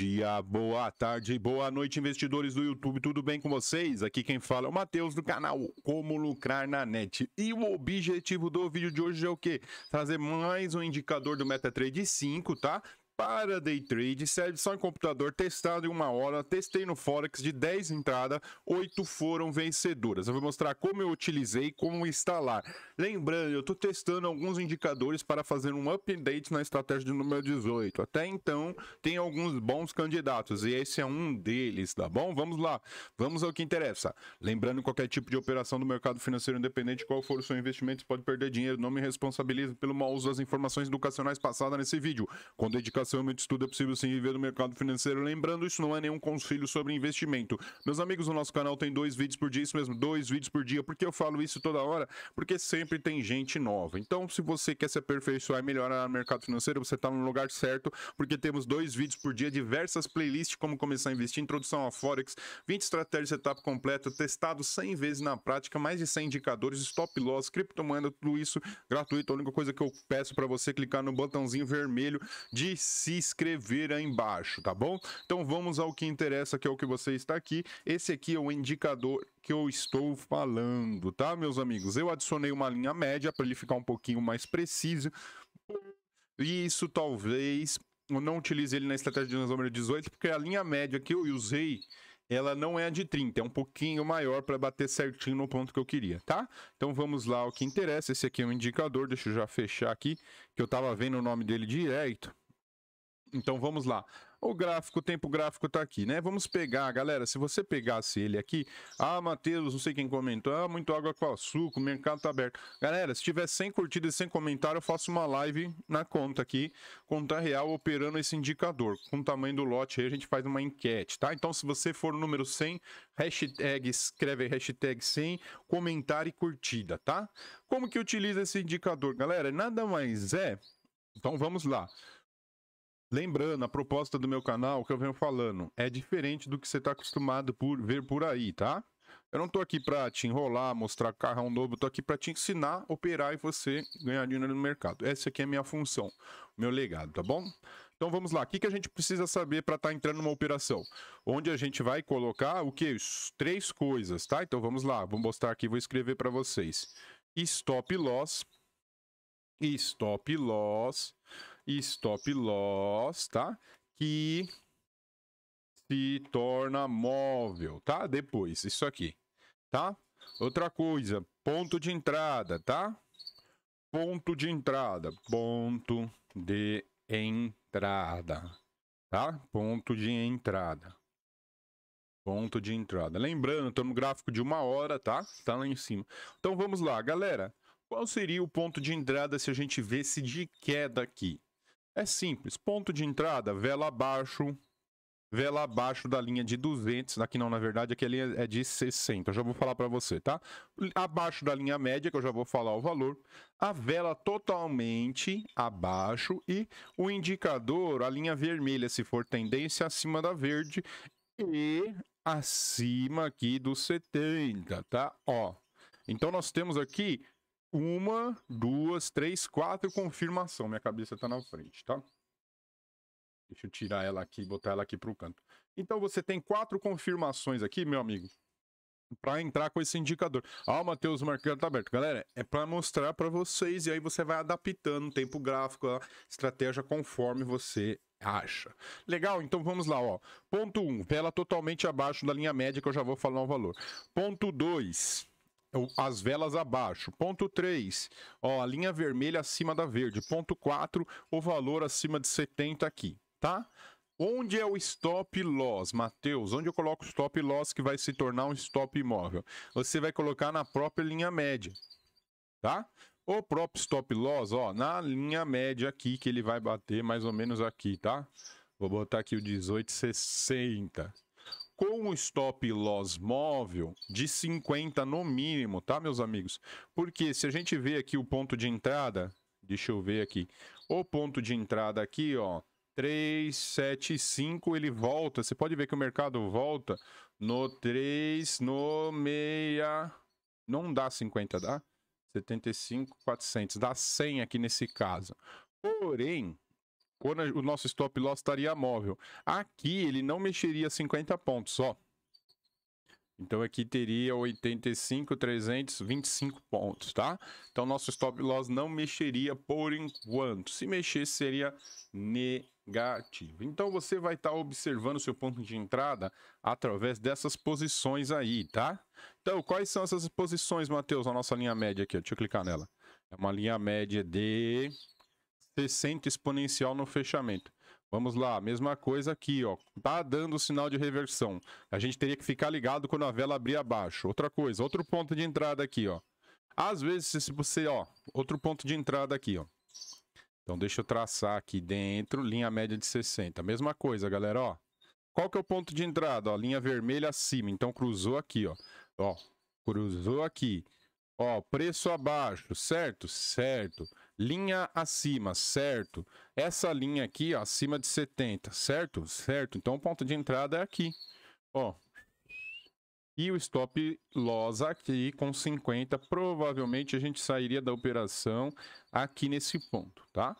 dia, boa tarde, boa noite, investidores do YouTube. Tudo bem com vocês? Aqui quem fala é o Matheus do canal Como Lucrar na Net. E o objetivo do vídeo de hoje é o quê? Trazer mais um indicador do MetaTrade 5, tá? para day trade, serve só em computador, testado em uma hora, testei no Forex de 10 entradas, 8 foram vencedoras. Eu vou mostrar como eu utilizei, como instalar. Lembrando, eu estou testando alguns indicadores para fazer um update na estratégia do número 18. Até então, tem alguns bons candidatos e esse é um deles, tá bom? Vamos lá, vamos ao que interessa. Lembrando, qualquer tipo de operação do mercado financeiro independente, qual for o seu investimento, pode perder dinheiro. Não me responsabilizo pelo mau uso das informações educacionais passadas nesse vídeo. Com dedicação realmente tudo é possível se viver no mercado financeiro. Lembrando, isso não é nenhum conselho sobre investimento. Meus amigos, no nosso canal tem dois vídeos por dia, isso mesmo, dois vídeos por dia. Por que eu falo isso toda hora? Porque sempre tem gente nova. Então, se você quer se aperfeiçoar e melhorar no mercado financeiro, você está no lugar certo, porque temos dois vídeos por dia, diversas playlists, como começar a investir, introdução a Forex, 20 estratégias setup completa, testado 100 vezes na prática, mais de 100 indicadores, stop loss, criptomoeda, tudo isso gratuito. A única coisa que eu peço para você é clicar no botãozinho vermelho de se inscrever aí embaixo, tá bom? Então vamos ao que interessa, que é o que você está aqui. Esse aqui é o indicador que eu estou falando, tá, meus amigos? Eu adicionei uma linha média para ele ficar um pouquinho mais preciso. E isso talvez eu não utilize ele na estratégia de número 18, porque a linha média que eu usei, ela não é a de 30, é um pouquinho maior para bater certinho no ponto que eu queria, tá? Então vamos lá, o que interessa, esse aqui é um indicador, deixa eu já fechar aqui, que eu estava vendo o nome dele direto. Então vamos lá. O gráfico, o tempo gráfico está aqui, né? Vamos pegar, galera, se você pegasse ele aqui, ah, Matheus, não sei quem comentou, ah, muito água com açúcar, o mercado está aberto. Galera, se tiver sem curtidas e sem comentário, eu faço uma live na conta aqui, conta real, operando esse indicador. Com o tamanho do lote aí, a gente faz uma enquete, tá? Então, se você for o número 100, hashtag, escreve hashtag 100, comentário e curtida, tá? Como que utiliza esse indicador, galera? Nada mais é... Então, vamos lá. Lembrando, a proposta do meu canal, que eu venho falando, é diferente do que você está acostumado por ver por aí, tá? Eu não tô aqui para te enrolar, mostrar carrão novo, tô aqui para te ensinar, a operar e você ganhar dinheiro no mercado. Essa aqui é a minha função, meu legado, tá bom? Então vamos lá, o que, que a gente precisa saber para estar tá entrando numa operação? Onde a gente vai colocar o que? Três coisas, tá? Então vamos lá, vou mostrar aqui, vou escrever para vocês. Stop loss, stop loss, e stop loss, tá? Que se torna móvel, tá? Depois, isso aqui, tá? Outra coisa, ponto de entrada, tá? Ponto de entrada, ponto de entrada, tá? Ponto de entrada. Ponto de entrada. Lembrando, estou no gráfico de uma hora, tá? Tá lá em cima. Então vamos lá, galera. Qual seria o ponto de entrada se a gente vesse de queda aqui? É simples. Ponto de entrada, vela abaixo. Vela abaixo da linha de 200. Aqui não, na verdade, aqui é de 60. Eu já vou falar para você, tá? Abaixo da linha média, que eu já vou falar o valor. A vela totalmente abaixo. E o indicador, a linha vermelha, se for tendência, acima da verde. E acima aqui dos 70, tá? Ó. Então nós temos aqui uma, duas, três, quatro, confirmação. Minha cabeça tá na frente, tá? Deixa eu tirar ela aqui botar ela aqui pro canto. Então você tem quatro confirmações aqui, meu amigo, para entrar com esse indicador. Ah, o Matheus Marcano tá aberto. Galera, é para mostrar para vocês e aí você vai adaptando tempo gráfico, a estratégia conforme você acha. Legal, então vamos lá, ó. Ponto 1, um, vela totalmente abaixo da linha média que eu já vou falar o valor. Ponto 2, as velas abaixo. Ponto 3, ó, a linha vermelha acima da verde. Ponto 4, o valor acima de 70 aqui, tá? Onde é o stop loss, Matheus? Onde eu coloco o stop loss que vai se tornar um stop imóvel? Você vai colocar na própria linha média, tá? O próprio stop loss, ó, na linha média aqui que ele vai bater mais ou menos aqui, tá? Vou botar aqui o 1860 com o stop loss móvel de 50 no mínimo, tá, meus amigos? Porque se a gente vê aqui o ponto de entrada, deixa eu ver aqui, o ponto de entrada aqui, ó, 375, ele volta, você pode ver que o mercado volta no 3, no 6, não dá 50, dá? 75, 400, dá 100 aqui nesse caso. Porém, quando o nosso stop loss estaria móvel. Aqui ele não mexeria 50 pontos só. Então aqui teria 85,325 pontos, tá? Então nosso stop loss não mexeria por enquanto. Se mexer seria negativo. Então você vai estar tá observando seu ponto de entrada através dessas posições aí, tá? Então quais são essas posições, Matheus, na nossa linha média aqui? Deixa eu clicar nela. É uma linha média de 60 exponencial no fechamento. Vamos lá, mesma coisa aqui, ó. Tá dando sinal de reversão. A gente teria que ficar ligado quando a vela abrir abaixo. Outra coisa, outro ponto de entrada aqui, ó. Às vezes, se você, ó, outro ponto de entrada aqui, ó. Então deixa eu traçar aqui dentro, linha média de 60. Mesma coisa, galera, ó. Qual que é o ponto de entrada, ó? Linha vermelha acima, então cruzou aqui, ó. Ó, cruzou aqui. Ó, preço abaixo, certo? Certo linha acima, certo? Essa linha aqui, ó, acima de 70, certo? Certo. Então, o ponto de entrada é aqui, ó. E o stop loss aqui com 50. Provavelmente a gente sairia da operação aqui nesse ponto, tá?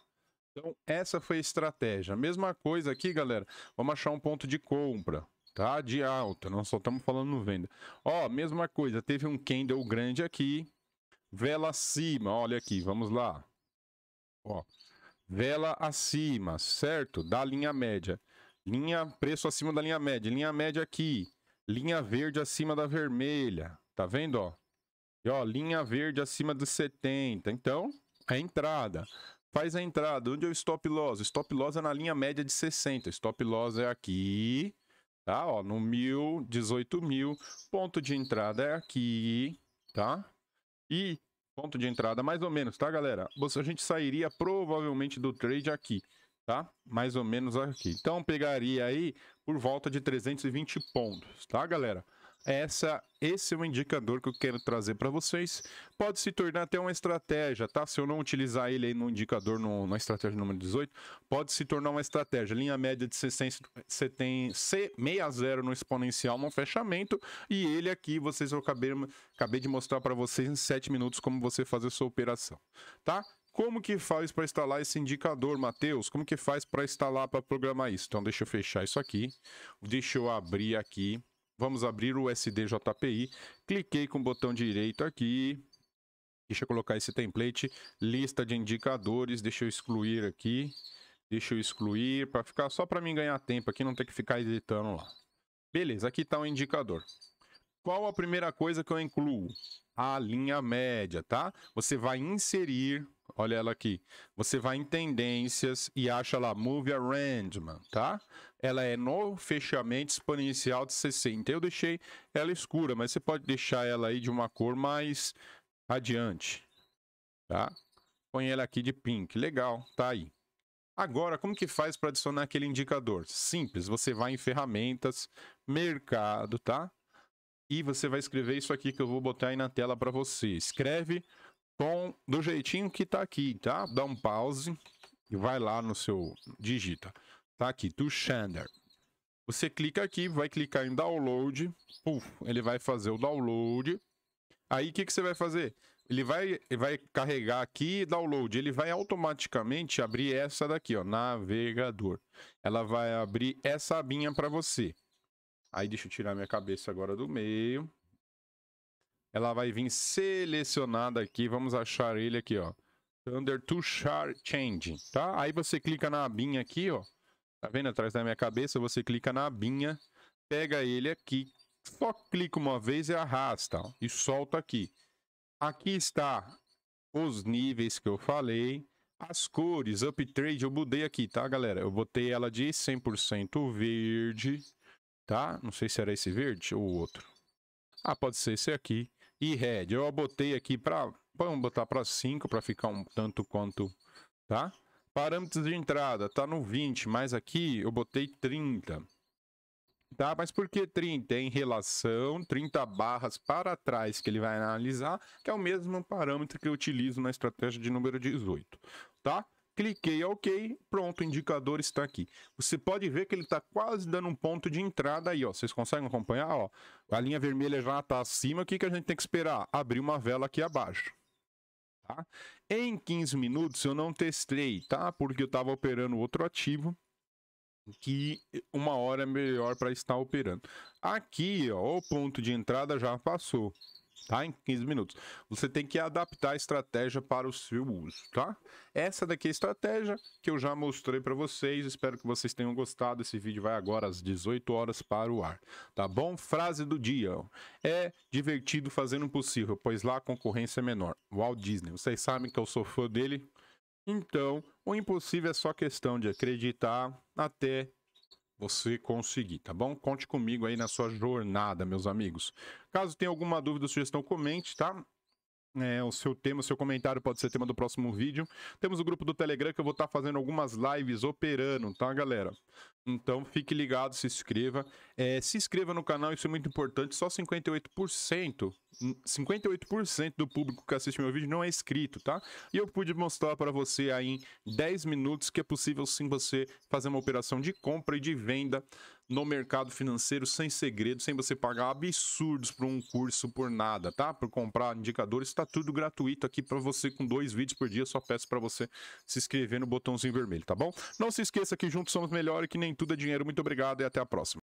Então, essa foi a estratégia. Mesma coisa aqui, galera. Vamos achar um ponto de compra, tá? De alta. Nós só estamos falando venda. Ó, mesma coisa. Teve um candle grande aqui. Vela acima. Olha aqui, vamos lá Ó, vela acima, certo? Da linha média. Linha, preço acima da linha média. Linha média aqui. Linha verde acima da vermelha. Tá vendo, ó? E, ó, linha verde acima dos 70. Então, a é entrada. Faz a entrada. Onde é o stop loss? stop loss é na linha média de 60. Stop loss é aqui, tá? Ó, no mil, 18 mil. Ponto de entrada é aqui, tá? E Ponto de entrada, mais ou menos, tá, galera? A gente sairia provavelmente do trade aqui, tá? Mais ou menos aqui. Então, pegaria aí por volta de 320 pontos, tá, galera? essa, esse é um indicador que eu quero trazer para vocês. Pode se tornar até uma estratégia, tá? Se eu não utilizar ele aí no indicador, no, na estratégia número 18, pode se tornar uma estratégia. Linha média de 60 no exponencial no fechamento. E ele aqui, vocês eu acabei, acabei de mostrar para vocês em 7 minutos como você fazer a sua operação, tá? Como que faz para instalar esse indicador, Matheus? Como que faz para instalar, para programar isso? Então, deixa eu fechar isso aqui. Deixa eu abrir aqui Vamos abrir o SDJPI. Cliquei com o botão direito aqui. Deixa eu colocar esse template. Lista de indicadores. Deixa eu excluir aqui. Deixa eu excluir para ficar só para mim ganhar tempo aqui, não ter que ficar editando lá. Beleza, aqui está o indicador. Qual a primeira coisa que eu incluo? A linha média, tá? Você vai inserir, olha ela aqui. Você vai em tendências e acha lá Move Arrangement, tá? ela é no fechamento exponencial de 60. Eu deixei ela escura, mas você pode deixar ela aí de uma cor mais radiante, tá? Põe ela aqui de pink, legal, tá aí. Agora, como que faz para adicionar aquele indicador? Simples, você vai em ferramentas, mercado, tá? E você vai escrever isso aqui que eu vou botar aí na tela para você. Escreve com do jeitinho que tá aqui, tá? Dá um pause e vai lá no seu digita Tá aqui, to Shander. Você clica aqui, vai clicar em download. Puf, ele vai fazer o download. Aí o que, que você vai fazer? Ele vai, ele vai carregar aqui download. Ele vai automaticamente abrir essa daqui, ó, navegador. Ela vai abrir essa abinha para você. Aí deixa eu tirar minha cabeça agora do meio. Ela vai vir selecionada aqui. Vamos achar ele aqui, ó. Thunder to Char Change, tá? Aí você clica na abinha aqui, ó. Tá vendo? Atrás da minha cabeça, você clica na abinha, pega ele aqui, só clica uma vez e arrasta, ó, e solta aqui. Aqui está os níveis que eu falei, as cores, upgrade, eu mudei aqui, tá, galera? Eu botei ela de 100% verde, tá? Não sei se era esse verde ou outro. Ah, pode ser esse aqui. E red, eu botei aqui para... Vamos botar para 5 para ficar um tanto quanto, tá? Parâmetros de entrada, tá no 20, mas aqui eu botei 30. Tá, mas por que 30? É em relação, 30 barras para trás que ele vai analisar, que é o mesmo parâmetro que eu utilizo na estratégia de número 18, tá? Cliquei OK, pronto, o indicador está aqui. Você pode ver que ele está quase dando um ponto de entrada aí, ó. Vocês conseguem acompanhar? Ó, a linha vermelha já está acima. O que, que a gente tem que esperar? Abrir uma vela aqui abaixo. Tá? Em 15 minutos eu não testei, tá? Porque eu estava operando outro ativo que uma hora é melhor para estar operando. Aqui, ó, o ponto de entrada já passou, tá? Em 15 minutos. Você tem que adaptar a estratégia para o seu uso, tá? Essa daqui é a estratégia que eu já mostrei para vocês. Espero que vocês tenham gostado. Esse vídeo vai agora às 18 horas para o ar, tá bom? Frase do dia. É divertido fazendo o possível, pois lá a concorrência é menor. Walt Disney. Vocês sabem que eu sou fã dele. Então, o impossível é só questão de acreditar até você conseguir, tá bom? Conte comigo aí na sua jornada, meus amigos. Caso tenha alguma dúvida ou sugestão, comente, tá? É, o seu tema, o seu comentário pode ser tema do próximo vídeo. Temos o grupo do Telegram que eu vou estar tá fazendo algumas lives operando, tá, galera? Então fique ligado, se inscreva. É, se inscreva no canal, isso é muito importante. Só 58%, 58% hum, do público que assiste meu vídeo não é inscrito, tá? E eu pude mostrar para você aí em 10 minutos que é possível sim você fazer uma operação de compra e de venda no mercado financeiro sem segredo, sem você pagar absurdos por um curso por nada, tá? Por comprar indicadores, está tudo gratuito aqui para você com dois vídeos por dia. Só peço para você se inscrever no botãozinho vermelho, tá bom? Não se esqueça que juntos somos melhores, que nem tudo é dinheiro. Muito obrigado e até a próxima.